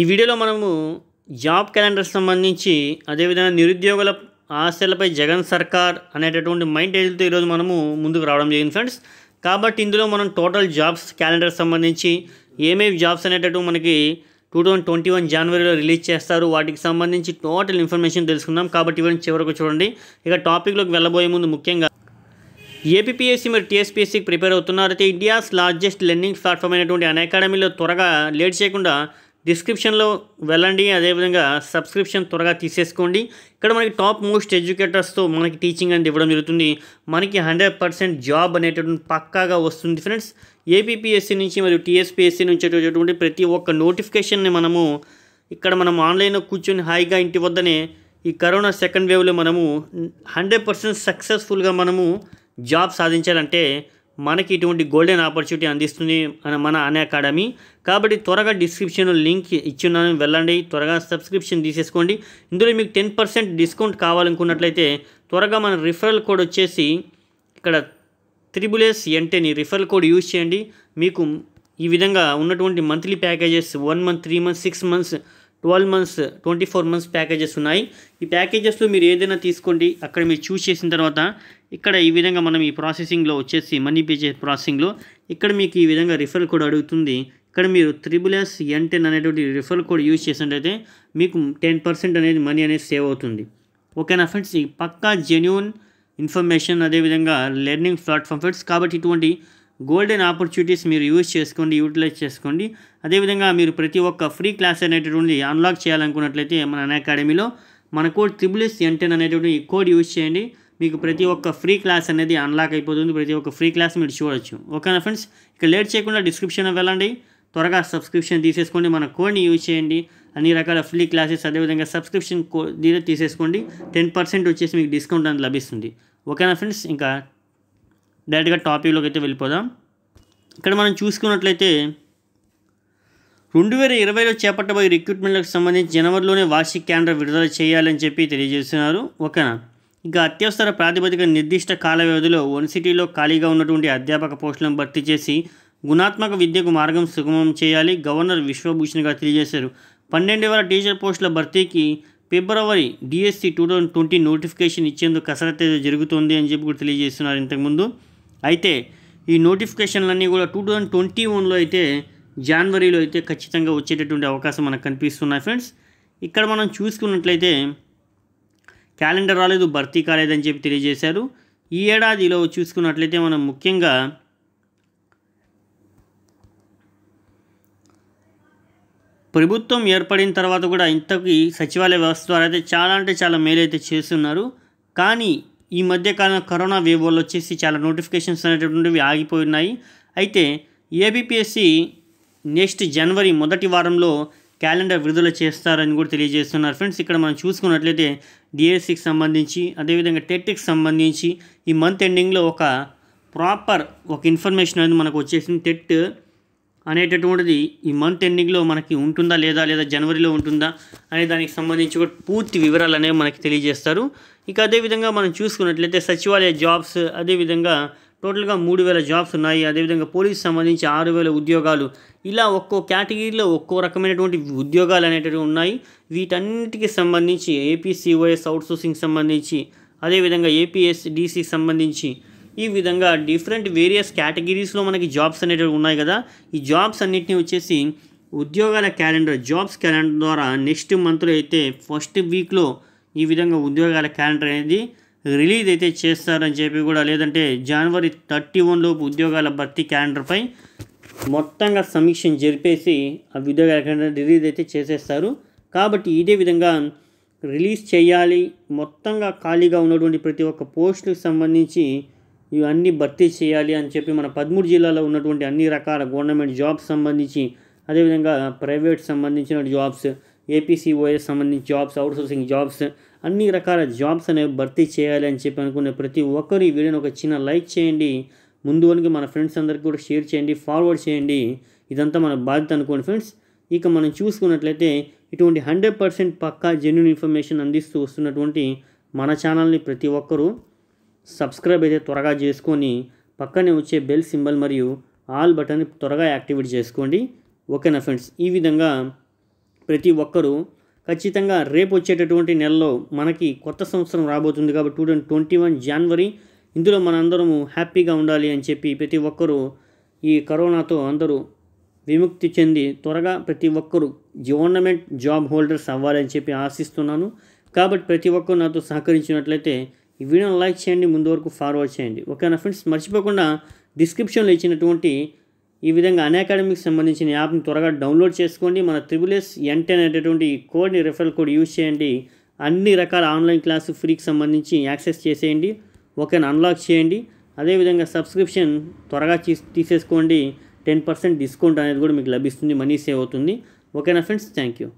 ఈ వీడియోలో మనము జాబ్ క్యాలెండర్ సంబంధించి అదేవిధంగా నిరుద్యోగుల ఆశలపై జగన్ సర్కార్ అనేటటువంటి మైండ్ ఏజ్తో ఈరోజు మనము ముందుకు రావడం జరిగింది ఫ్రెండ్స్ కాబట్టి ఇందులో మనం టోటల్ జాబ్స్ క్యాలెండర్ సంబంధించి ఏమేమి జాబ్స్ అనేటటువంటి మనకి టూ థౌజండ్ ట్వంటీ వన్ జనవరిలో రిలీజ్ చేస్తారు వాటికి సంబంధించి టోటల్ ఇన్ఫర్మేషన్ తెలుసుకుందాం కాబట్టి ఇవన్నీ చివరకు చూడండి ఇక టాపిక్లోకి వెళ్ళబోయే ముందు ముఖ్యంగా ఏపీఎస్సీ మీరు టీఎస్పీఎస్సీకి ప్రిపేర్ అవుతున్నారు అయితే ఇండియాస్ లార్జెస్ట్ లెర్నింగ్ ప్లాట్ఫామ్ అయినటువంటి అన్ అకాడమీలో త్వరగా లేట్ చేయకుండా డిస్క్రిప్షన్లో వెళ్ళండి అదేవిధంగా సబ్స్క్రిప్షన్ త్వరగా తీసేసుకోండి ఇక్కడ మనకి టాప్ మోస్ట్ ఎడ్యుకేటర్స్తో మనకి టీచింగ్ అనేది ఇవ్వడం జరుగుతుంది మనకి హండ్రెడ్ పర్సెంట్ జాబ్ అనేటటువంటి పక్కాగా వస్తుంది ఫ్రెండ్స్ ఏపీపీఎస్సీ నుంచి మరియు టీఎస్పీఎస్సీ నుంచి వచ్చేటటువంటి ప్రతి ఒక్క నోటిఫికేషన్ని మనము ఇక్కడ మనం ఆన్లైన్లో కూర్చొని హాయిగా ఇంటి వద్దనే ఈ కరోనా సెకండ్ వేవ్లో మనము హండ్రెడ్ పర్సెంట్ సక్సెస్ఫుల్గా మనము జాబ్ సాధించాలంటే మనకి ఇటువంటి గోల్డెన్ ఆపర్చునిటీ అందిస్తుంది మన అనే అకాడమీ కాబట్టి త్వరగా డిస్క్రిప్షన్లో లింక్ ఇచ్చున్నాను వెళ్ళండి త్వరగా సబ్స్క్రిప్షన్ తీసేసుకోండి ఇందులో మీకు టెన్ పర్సెంట్ డిస్కౌంట్ కావాలనుకున్నట్లయితే త్వరగా మన రిఫరల్ కోడ్ వచ్చేసి ఇక్కడ త్రిబులేస్ ఎంటేని రిఫరల్ కోడ్ యూజ్ చేయండి మీకు ఈ విధంగా ఉన్నటువంటి monthly packages one month three months six months twelve months twenty four months packages ఉన్నాయి ఈ ప్యాకేజెస్లో మీరు ఏదైనా తీసుకోండి అక్కడ మీరు చూస్ చేసిన తర్వాత ఇక్కడ ఈ విధంగా మనం ఈ ప్రాసెసింగ్లో వచ్చేసి మనీ పే చేసే ప్రాసెసింగ్లో ఇక్కడ మీకు ఈ విధంగా రిఫర్ కోడ్ అడుగుతుంది ఇక్కడ మీరు త్రిబుల్ ఎస్ ఎన్ టెన్ అనేటువంటి రిఫర్ కోడ్ యూజ్ చేసినట్లయితే మీకు టెన్ పర్సెంట్ అనేది మనీ అనేది సేవ్ అవుతుంది ఓకేనా ఫ్రెండ్స్ ఈ పక్కా జెన్యున్ ఇన్ఫర్మేషన్ అదేవిధంగా లెర్నింగ్ ప్లాట్ఫామ్ ఫ్రెండ్స్ కాబట్టి ఇటువంటి గోల్డెన్ ఆపర్చునిటీస్ మీరు యూజ్ చేసుకోండి యూటిలైజ్ చేసుకోండి అదేవిధంగా మీరు ప్రతి ఒక్క ఫ్రీ క్లాస్ అనేటటువంటి అన్లాక్ చేయాలనుకున్నట్లయితే మన అన్ అకాడమీలో మన కోడ్ త్రిబుల్ ఎస్ ఎంటెన్ అనేటువంటి కోడ్ యూజ్ చేయండి మీకు ప్రతి ఒక్క ఫ్రీ క్లాస్ అనేది అన్లాక్ అయిపోతుంది ప్రతి ఒక్క ఫ్రీ క్లాస్ మీరు చూడొచ్చు ఓకేనా ఫ్రెండ్స్ ఇక లేట్ చేయకుండా డిస్క్రిప్షన్ వెళ్ళండి త్వరగా సబ్స్క్రిప్షన్ తీసేసుకోండి మన కోడ్ని యూజ్ చేయండి అన్ని రకాల ఫ్రీ క్లాసెస్ అదేవిధంగా సబ్స్క్రిప్షన్ కో తీసేసుకోండి టెన్ పర్సెంట్ వచ్చేసి మీకు డిస్కౌంట్ అనేది లభిస్తుంది ఓకేనా ఫ్రెండ్స్ ఇంకా డైరెక్ట్గా టాపిక్లోకి అయితే వెళ్ళిపోదాం ఇక్కడ మనం చూసుకున్నట్లయితే రెండు వేల ఇరవైలో చేపట్టబోయే రిక్రూట్మెంట్లకు సంబంధించి జనవరిలోనే వార్షిక క్యాండర్ విడుదల చేయాలని చెప్పి తెలియజేస్తున్నారు ఓకేనా ఇంకా అత్యవసర ప్రాతిపదిక నిర్దిష్ట కాల వ్యవధిలో సిటీలో ఖాళీగా ఉన్నటువంటి అధ్యాపక పోస్టులను భర్తీ చేసి గుణాత్మక విద్యకు మార్గం సుగమం చేయాలి గవర్నర్ విశ్వభూషణ్ గారు తెలియజేశారు పన్నెండు వేల టీచర్ పోస్టుల భర్తీకి ఫిబ్రవరి DSC two thousand twenty notification ఇచ్చేందుకు కసరత్ జరుగుతుంది అని చెప్పి కూడా తెలియజేస్తున్నారు ఇంతకుముందు అయితే ఈ నోటిఫికేషన్లన్నీ కూడా టూ థౌజండ్ ట్వంటీ వన్లో అయితే జనవరిలో అయితే ఖచ్చితంగా వచ్చేటటువంటి అవకాశం మనకు కనిపిస్తున్నాయి ఫ్రెండ్స్ ఇక్కడ మనం చూసుకున్నట్లయితే క్యాలెండర్ రాలేదు భర్తీ కాలేదని చెప్పి తెలియజేశారు ఈ ఏడాదిలో చూసుకున్నట్లయితే మనం ముఖ్యంగా ప్రభుత్వం ఏర్పడిన తర్వాత కూడా ఇంతకీ సచివాలయ వ్యవస్థ ద్వారా అయితే చాలా అంటే చాలా మేలైతే చేస్తున్నారు కానీ ఈ మధ్యకాలం కరోనా వేవ్ వల్ల వచ్చేసి చాలా నోటిఫికేషన్స్ అనేటటువంటివి ఆగిపోయినాయి అయితే ఏబిపిఎస్సి నెక్స్ట్ జనవరి మొదటి వారంలో క్యాలెండర్ విడుదల చేస్తారని కూడా తెలియజేస్తున్నారు ఫ్రెండ్స్ ఇక్కడ మనం చూసుకున్నట్లయితే డిఎస్సికి సంబంధించి అదేవిధంగా టెట్కి e సంబంధించి ఈ మంత్ ఎండింగ్లో ఒక ప్రాపర్ ఒక ఇన్ఫర్మేషన్ అనేది మనకు వచ్చేసింది టెట్ e అనేటటువంటిది ఈ మంత్ ఎండింగ్లో మనకి ఉంటుందా లేదా లేదా జనవరిలో ఉంటుందా అనే దానికి సంబంధించి కూడా పూర్తి వివరాలు అనేవి మనకి తెలియజేస్తారు ఇక అదేవిధంగా మనం చూసుకున్నట్లయితే సచివాలయ జాబ్స్ అదేవిధంగా టోటల్గా మూడు వేల జాబ్స్ ఉన్నాయి అదేవిధంగా పోలీస్ సంబంధించి ఆరు వేల ఉద్యోగాలు ఇలా ఒక్కో కేటగిరీలో ఒక్కో రకమైనటువంటి ఉద్యోగాలు అనేటివి ఉన్నాయి వీటన్నిటికి సంబంధించి ఏపీసీఓఎస్ అవుట్సోర్సింగ్ సంబంధించి అదేవిధంగా ఏపీఎస్ సంబంధించి ఈ విధంగా డిఫరెంట్ వేరియస్ కేటగిరీస్లో మనకి జాబ్స్ అనేటివి ఉన్నాయి కదా ఈ జాబ్స్ అన్నిటిని వచ్చేసి ఉద్యోగాల క్యాలెండర్ జాబ్స్ క్యాలెండర్ ద్వారా నెక్స్ట్ మంత్లో అయితే ఫస్ట్ వీక్లో ఈ విధంగా ఉద్యోగాల క్యాలెండర్ అనేది రిలీజ్ అయితే చేస్తారని చెప్పి కూడా లేదంటే జనవరి థర్టీ వన్ లోపు ఉద్యోగాల భర్తీ క్యాలెండర్పై మొత్తంగా సమీక్షను జరిపేసి ఆ ఉద్యోగాల క్యాలెండర్ రిలీజ్ అయితే చేసేస్తారు కాబట్టి ఇదే విధంగా రిలీజ్ చేయాలి మొత్తంగా ఖాళీగా ఉన్నటువంటి ప్రతి ఒక్క పోస్టులకు సంబంధించి ఇవన్నీ భర్తీ చేయాలి అని చెప్పి మన పదమూడు జిల్లాలో ఉన్నటువంటి అన్ని రకాల గవర్నమెంట్ జాబ్స్ సంబంధించి అదేవిధంగా ప్రైవేట్ సంబంధించిన జాబ్స్ ఏపీసీఓఎస్ సంబంధించి జాబ్స్ అవుట్సోర్సింగ్ జాబ్స్ అన్ని రకాల జాబ్స్ అనేవి భర్తీ చేయాలి అని చెప్పి అనుకునే ప్రతి ఒక్కరు ఈ వీడియోని ఒక చిన్న లైక్ చేయండి ముందు వరకు మన ఫ్రెండ్స్ అందరికీ కూడా షేర్ చేయండి ఫార్వర్డ్ చేయండి ఇదంతా మన బాధ్యత అనుకోండి ఫ్రెండ్స్ ఇక మనం చూసుకున్నట్లయితే ఇటువంటి హండ్రెడ్ పర్సెంట్ పక్కా జెన్యున్ ఇన్ఫర్మేషన్ అందిస్తూ వస్తున్నటువంటి మన ఛానల్ని ప్రతి ఒక్కరూ సబ్స్క్రైబ్ అయితే త్వరగా చేసుకొని పక్కనే వచ్చే బెల్ సింబల్ మరియు ఆల్ బటన్ త్వరగా యాక్టివేట్ చేసుకోండి ఓకేనా ఫ్రెండ్స్ ఈ విధంగా ప్రతి ఒక్కరూ ఖచ్చితంగా రేపు వచ్చేటటువంటి నెలలో మనకి కొత్త సంవత్సరం రాబోతుంది కాబట్టి టూ థౌజండ్ ట్వంటీ వన్ జనవరి ఇందులో మనందరము హ్యాపీగా ఉండాలి అని చెప్పి ప్రతి ఒక్కరూ ఈ కరోనాతో అందరూ విముక్తి చెంది త్వరగా ప్రతి ఒక్కరూ గవర్నమెంట్ జాబ్ హోల్డర్స్ అవ్వాలని చెప్పి ఆశిస్తున్నాను కాబట్టి ప్రతి ఒక్కరు నాతో సహకరించినట్లయితే ఈ వీడియోను లైక్ చేయండి ముందు వరకు ఫార్వర్డ్ చేయండి ఓకేనా ఫ్రెండ్స్ మర్చిపోకుండా డిస్క్రిప్షన్లో ఇచ్చినటువంటి ఈ విధంగా అన్ అకాడమీకి సంబంధించిన యాప్ని త్వరగా డౌన్లోడ్ చేసుకోండి మన త్రిబుల్ ఎస్ ఎన్ టెన్ అనేటటువంటి కోడ్ని రెఫరల్ కోడ్ యూజ్ చేయండి అన్ని రకాల ఆన్లైన్ క్లాసు ఫ్రీకి సంబంధించి యాక్సెస్ చేసేయండి ఒకని అన్లాక్ చేయండి అదేవిధంగా సబ్స్క్రిప్షన్ త్వరగా తీసేసుకోండి టెన్ పర్సెంట్ డిస్కౌంట్ అనేది కూడా మీకు లభిస్తుంది మనీ సేవ్ అవుతుంది ఓకేనా ఫ్రెండ్స్ థ్యాంక్ యూ